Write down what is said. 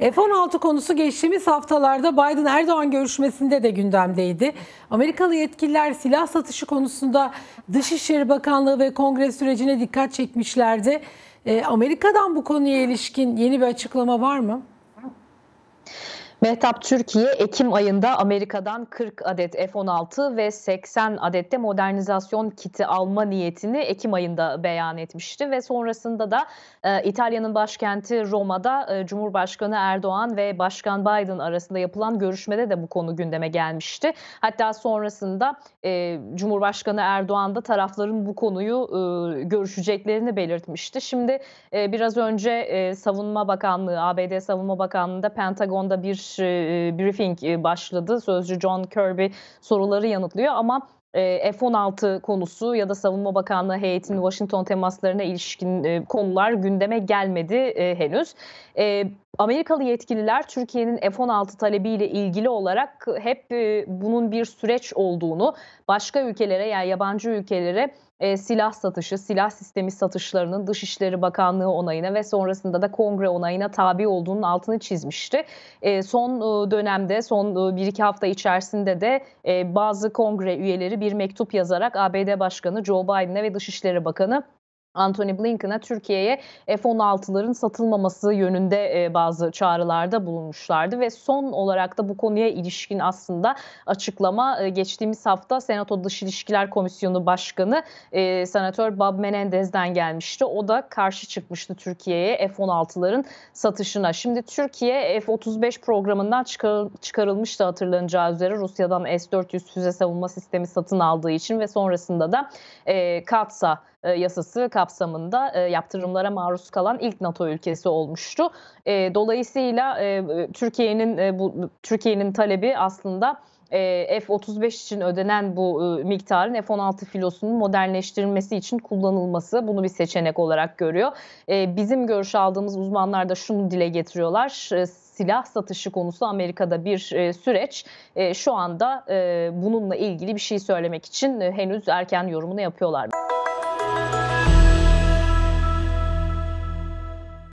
F-16 konusu geçtiğimiz haftalarda Biden-Erdoğan görüşmesinde de gündemdeydi. Amerikalı yetkililer silah satışı konusunda Dışişleri Bakanlığı ve Kongre sürecine dikkat çekmişlerdi. E, Amerika'dan bu konuya ilişkin yeni bir açıklama var mı? Mehtap Türkiye Ekim ayında Amerika'dan 40 adet F-16 ve 80 adet de modernizasyon kiti alma niyetini Ekim ayında beyan etmişti ve sonrasında da e, İtalya'nın başkenti Roma'da e, Cumhurbaşkanı Erdoğan ve Başkan Biden arasında yapılan görüşmede de bu konu gündeme gelmişti. Hatta sonrasında e, Cumhurbaşkanı Erdoğan da tarafların bu konuyu e, görüşeceklerini belirtmişti. Şimdi e, biraz önce e, Savunma Bakanlığı, ABD Savunma Bakanlığı'nda Pentagon'da bir bir e, briefing e, başladı. Sözcü John Kirby soruları yanıtlıyor ama e, F-16 konusu ya da Savunma Bakanlığı heyetinin Washington temaslarına ilişkin e, konular gündeme gelmedi e, henüz. Amerikalı yetkililer Türkiye'nin F-16 talebiyle ilgili olarak hep bunun bir süreç olduğunu, başka ülkelere yani yabancı ülkelere e, silah satışı, silah sistemi satışlarının Dışişleri Bakanlığı onayına ve sonrasında da Kongre onayına tabi olduğunun altını çizmişti. E, son e, dönemde, son e, bir iki hafta içerisinde de e, bazı Kongre üyeleri bir mektup yazarak ABD Başkanı Joe Biden'e ve Dışişleri Bakanı Anthony Blinken'a Türkiye'ye e, F-16'ların satılmaması yönünde e, bazı çağrılarda bulunmuşlardı ve son olarak da bu konuya ilişkin aslında açıklama e, geçtiğimiz hafta Senato Dış İlişkiler Komisyonu Başkanı Senatör Bob Menendez'den gelmişti. O da karşı çıkmıştı Türkiye'ye F-16'ların satışına. Şimdi Türkiye F-35 programından çıkarılmış da hatırlanacağı üzere Rusya'dan S-400 füze savunma sistemi satın aldığı için ve sonrasında da KATSA yasası, KATSA kapsamında e, yaptırımlara maruz kalan ilk NATO ülkesi olmuştu. E, dolayısıyla e, e Türkiye'nin e, bu Türkiye'nin talebi aslında e, F-35 için ödenen bu e, miktarın F-16 filosunun modernleştirilmesi için kullanılması bunu bir seçenek olarak görüyor. Bizim görüş aldığımız uzmanlar da şunu dile getiriyorlar. Silah satışı konusu Amerika'da bir süreç. Şu anda bununla ilgili bir şey söylemek için henüz erken yorumunu yapıyorlar. Müzik